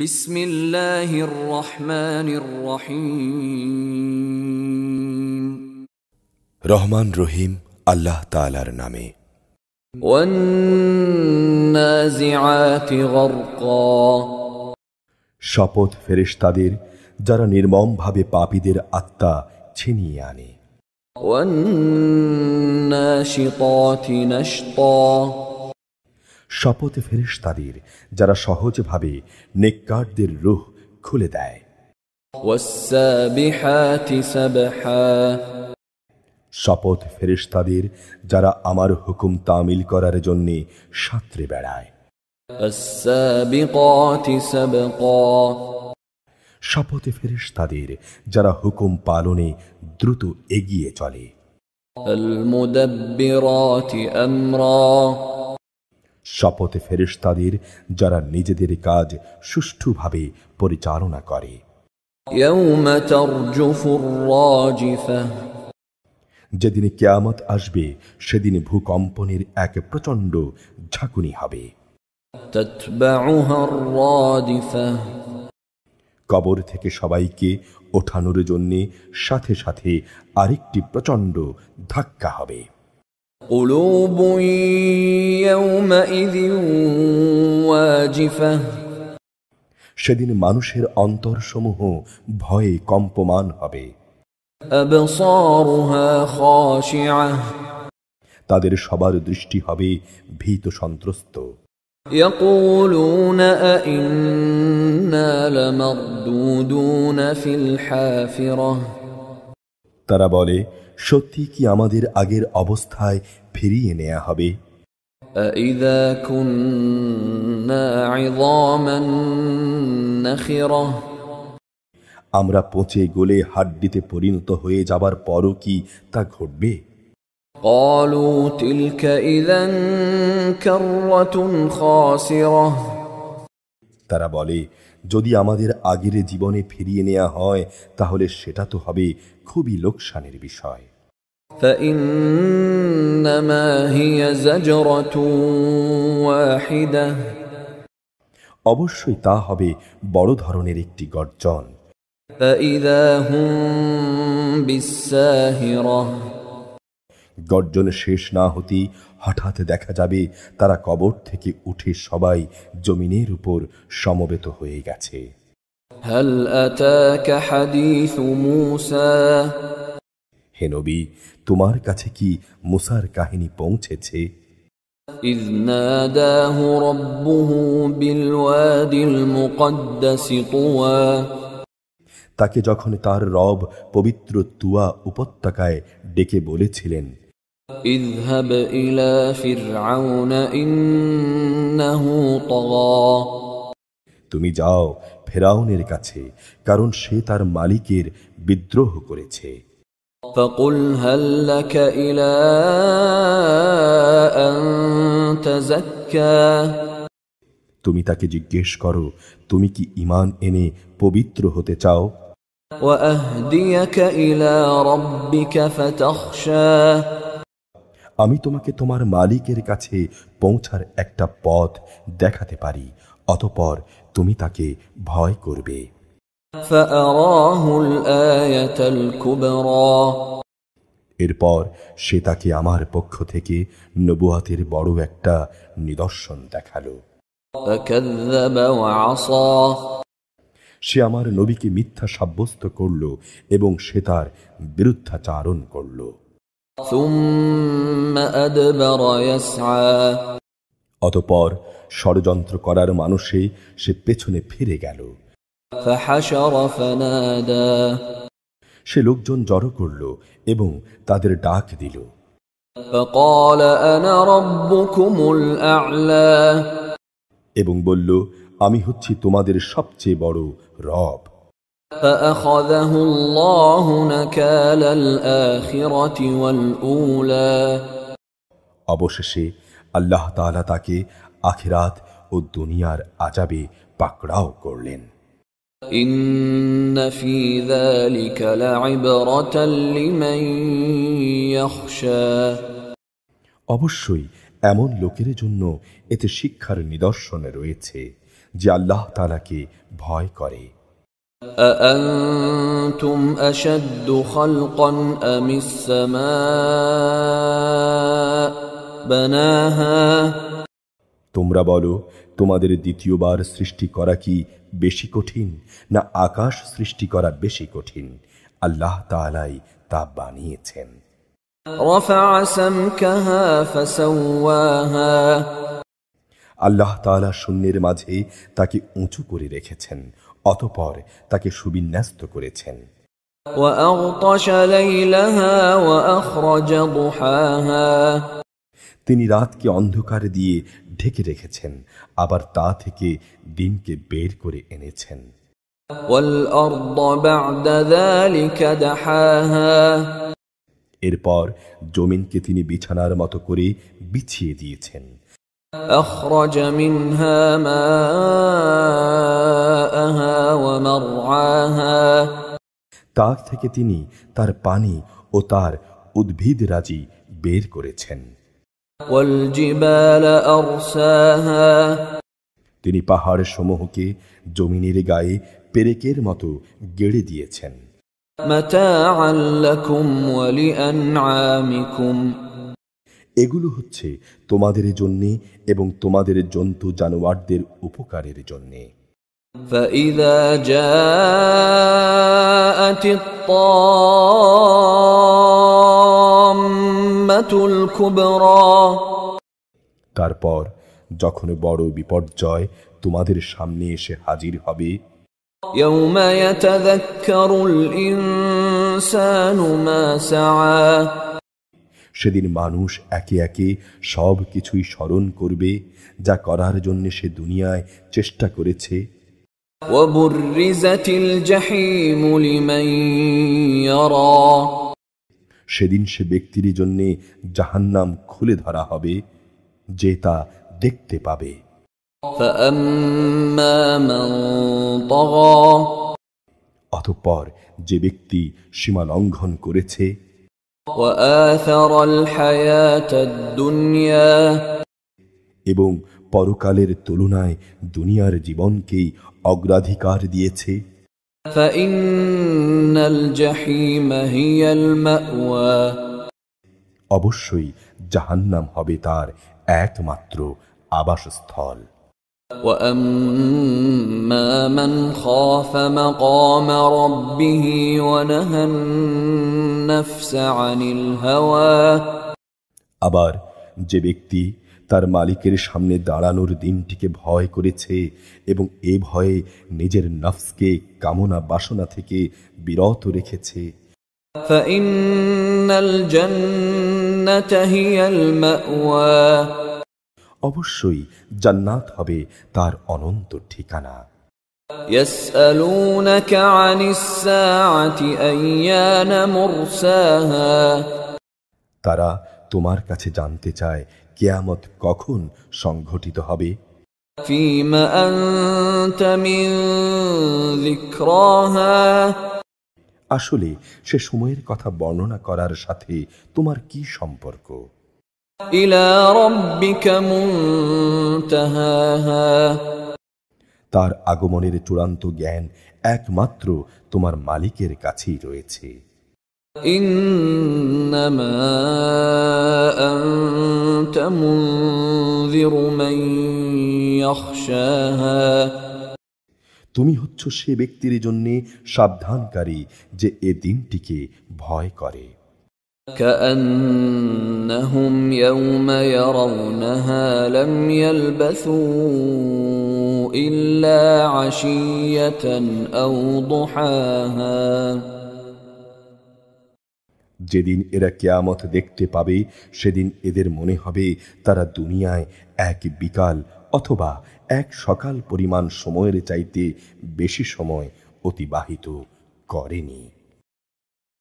বিসমিল্লাহির রহমানির রহিম রহমান রহিম আল্লাহ তালার নামে শপথ ফেরেশতাদের যারা নির্মমভাবে পাপীদের আত্মা ছিনিয়ে আনে والناشطات শপথ ফেরিস তাদের যারা সহজভাবে নেককারদের রুহ খুলে দেয় শপথ ফেরিস তাদের যারা আমার হুকুম তামিল করার জন্যে সাঁতরে বেড়ায় শপথ ফেরিস তাদের যারা হুকুম পালনে দ্রুত এগিয়ে চলে المدبرات শপথ তাদের যারা নিজেদের কাজ সুষ্ঠুভাবে পরিচালনা করে যেদিন কেয়ামত আসবে সেদিন ভূকম্পনের এক প্রচণ্ড ঝাঁকুনি হবে কবর থেকে সবাইকে ওঠানোর জন্যে সাথে সাথে আরেকটি প্রচণ্ড ধাক্কা হবে সেদিন মানুষের অন্তরসমূহ ভয়ে কম্পমান হবে তাদের সবার দৃষ্টি হবে ভীত সন্ত্রস্ত يقولون أئنا لمردودون في الحافرة তারা বলে সত্যি কি আমাদের আগের অবস্থায় ফিরিয়ে নেওয়া হবে আমরা পচে গলে হাড্ডিতে পরিণত হয়ে যাবার পরও কি তা ঘটবে তারা বলে যদি আমাদের আগের জীবনে ফিরিয়ে নেওয়া হয় তাহলে সেটা তো হবে খুবই লোকসানের বিষয় অবশ্যই তা হবে বড় ধরনের একটি গর্জন গর্জন শেষ না হতেই হঠাৎ দেখা যাবে তারা কবর থেকে উঠে সবাই জমিনের উপর সমবেত হয়ে গেছে হে নবী তোমার কাছে কি মুসার কাহিনী পৌঁছেছে إذ ناداه তাকে যখন তার রব পবিত্র তুয়া উপত্যকায় ডেকে বলেছিলেন اذهب فرعون طغى তুমি যাও ফেরাউনের কাছে কারণ সে তার মালিকের বিদ্রোহ করেছে فقل هل لك تزكى তুমি তাকে জিজ্ঞেস করো তুমি কি ইমান এনে পবিত্র হতে চাও وأهديك إلى ربك فتخشى আমি তোমাকে তোমার মালিকের কাছে পৌঁছার একটা পথ দেখাতে পারি অতপর তুমি তাকে ভয় করবে এরপর সে তাকে আমার পক্ষ থেকে নবুয়াতের বড় একটা নিদর্শন দেখালো সে আমার নবীকে মিথ্যা সাব্যস্ত করল এবং সে তার বিরুদ্ধাচারণ করল অতপর ষড়যন্ত্র করার মানুষে সে পেছনে ফিরে গেল সে লোকজন জড়ো করল এবং তাদের ডাক দিল এবং বলল আমি হচ্ছি তোমাদের সবচেয়ে বড় রব অবশেষে আল্লাহ তালা তাকে আখিরাত ও দুনিয়ার আজাবে পাকড়াও করলেন অবশ্যই এমন লোকের জন্য এতে শিক্ষার নিদর্শনে রয়েছে যে আল্লাহ তালাকে ভয় করে أأنتم أشد خلقا أم السماء بناها তোমরা বলো তোমাদের দ্বিতীয়বার সৃষ্টি করা কি বেশি কঠিন না আকাশ সৃষ্টি করা বেশি কঠিন আল্লাহ তালাই তা বানিয়েছেন আল্লাহ তালা শূন্যের মাঝে তাকে উঁচু করে রেখেছেন অতপর তাকে সুবিন্যস্ত করেছেন তিনি রাতকে অন্ধকার দিয়ে ঢেকে রেখেছেন আবার তা থেকে দিনকে বের করে এনেছেন এরপর জমিনকে তিনি বিছানার মতো করে বিছিয়ে দিয়েছেন أخرج منها তাক থেকে তিনি তার পানি ও তার উদ্ভিদ রাজি বের করেছেন তিনি পাহাড় সমূহকে জমিনের গায়ে পেরেকের মতো গেড়ে দিয়েছেন এগুলো হচ্ছে তোমাদের জন্যে এবং তোমাদের জন্তু জানোয়ারদের উপকারের জন্যে فإذا جاءت الطامة الكبرى তারপর যখন বড় বিপর্যয় তোমাদের সামনে এসে হাজির হবে সেদিন মানুষ একে একে সব কিছুই স্মরণ করবে যা করার জন্য সে দুনিয়ায় চেষ্টা করেছে সেদিন সে ব্যক্তির জাহান জাহান্নাম খুলে ধরা হবে যে তা দেখতে পাবে অতঃপর যে ব্যক্তি সীমা লঙ্ঘন করেছে এবং পরকালের তুলনায় দুনিয়ার জীবনকেই অগ্রাধিকার দিয়েছে অবশ্যই জাহান্নাম হবে তার একমাত্র আবাসস্থল আবার যে ব্যক্তি তার মালিকের সামনে দাঁড়ানোর দিনটিকে ভয় করেছে এবং এ ভয়ে নিজের নফসকে কামনা বাসনা থেকে বিরত রেখেছে অবশ্যই জান্নাত হবে তার অনন্ত ঠিকানা তারা তোমার কাছে জানতে চায় কেয়ামত কখন সংঘটিত হবে আসলে সে সময়ের কথা বর্ণনা করার সাথে তোমার কি সম্পর্ক তার আগমনের চূড়ান্ত জ্ঞান একমাত্র তোমার মালিকের কাছেই রয়েছে إنما أنت منذر من يخشاها তুমি হচ্ছ সে ব্যক্তির জন্য সাবধানকারী যে এ দিনটিকে ভয় করে كأنهم يوم يرونها لم يلبثوا إلا عشية أو ضحاها যেদিন এরা কেয়ামত দেখতে পাবে সেদিন এদের মনে হবে তারা দুনিয়ায় এক বিকাল অথবা এক সকাল পরিমাণ সময়ের চাইতে বেশি সময় অতিবাহিত করেনি